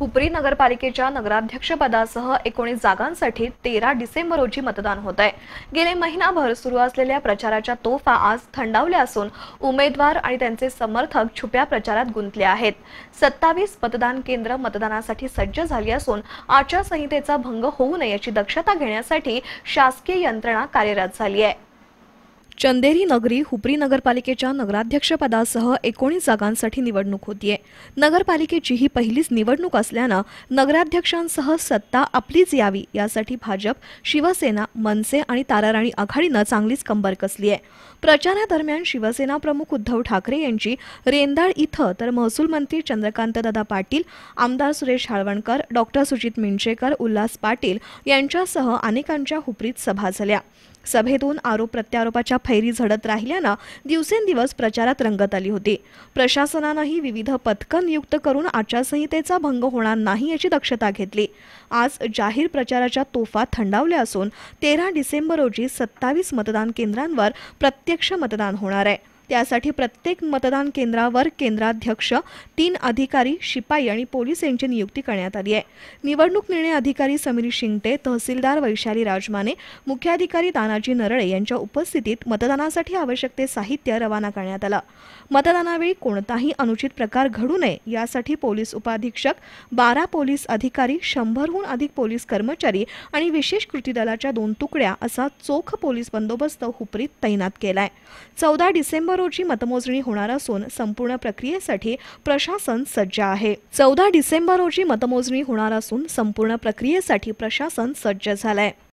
हुपरी नगरपालिकेच्या नगराध्यक्षपदासह एकोणीस जागांसाठी तेरा डिसेंबर रोजी मतदान होत आहे गेले महिनाभर सुरू असलेल्या प्रचाराच्या तोफा आज थंडावल्या असून उमेदवार आणि त्यांचे समर्थक छुप्या प्रचारात गुंतले आहेत सत्तावीस मतदान केंद्र मतदानासाठी सज्ज झाली असून आचारसंहितेचा भंग होऊ नये याची दक्षता घेण्यासाठी शासकीय यंत्रणा कार्यरत झाली आहे चंदेरी नगरी हुपरी नगरपालिकेच्या नगराध्यक्षपदासह एकोणीस जागांसाठी निवडणूक होतीये नगरपालिकेची ही पहिलीच निवडणूक असल्यानं नगराध्यक्षांसह सत्ता आपलीच यावी यासाठी भाजप शिवसेना मनसे आणि ताराराणी आघाडीनं चांगलीच कंबर कसली आहे प्रचारादरम्यान शिवसेना प्रमुख उद्धव ठाकरे यांची रेंदाळ इथं तर महसूल मंत्री चंद्रकांतदादा पाटील आमदार सुरेश हाळवणकर डॉक्टर सुजित मिंचेकर उल्हास पाटील यांच्यासह अनेकांच्या हुपरीत सभा झाल्या सभेतून आरोप प्रत्यारोपाच्या फैरी झडत राहिल्यानं दिवसेंदिवस प्रचारात रंगत आली होती प्रशासनानंही विविध पथकं नियुक्त करून आचारसंहितेचा भंग होणार नाही याची दक्षता घेतली आज जाहीर प्रचाराच्या तोफा थंडावल्या असून तेरा डिसेंबर रोजी सत्तावीस मतदान केंद्रांवर प्रत्यक्ष मतदान होणार आहे त्यासाठी प्रत्येक मतदान केंद्रावर केंद्राध्यक्ष तीन अधिकारी शिपाई आणि पोलीस यांची नियुक्ती करण्यात आली आहे निवडणूक निर्णय अधिकारी समीर शिंगटे तहसीलदार वैशाली राजमाने मुख्याधिकारी तानाजी नरळे यांच्या उपस्थितीत मतदानासाठी आवश्यक ते साहित्य रवाना करण्यात आलं मतदानावेळी कोणताही अनुचित प्रकार घडू नये यासाठी पोलीस उपाधीक्षक बारा पोलीस अधिकारी शंभरहून अधिक पोलीस कर्मचारी आणि विशेष कृती दलाच्या दोन तुकड्या असा चोख पोलीस बंदोबस्त हुपरीत तैनात केलाय चौदा डिसेंबर रोजी मतमोजणी होणार असून संपूर्ण प्रक्रियेसाठी प्रशासन सज्ज आहे चौदा डिसेंबर रोजी मतमोजणी होणार असून संपूर्ण प्रक्रियेसाठी प्रशासन सज्ज झालंय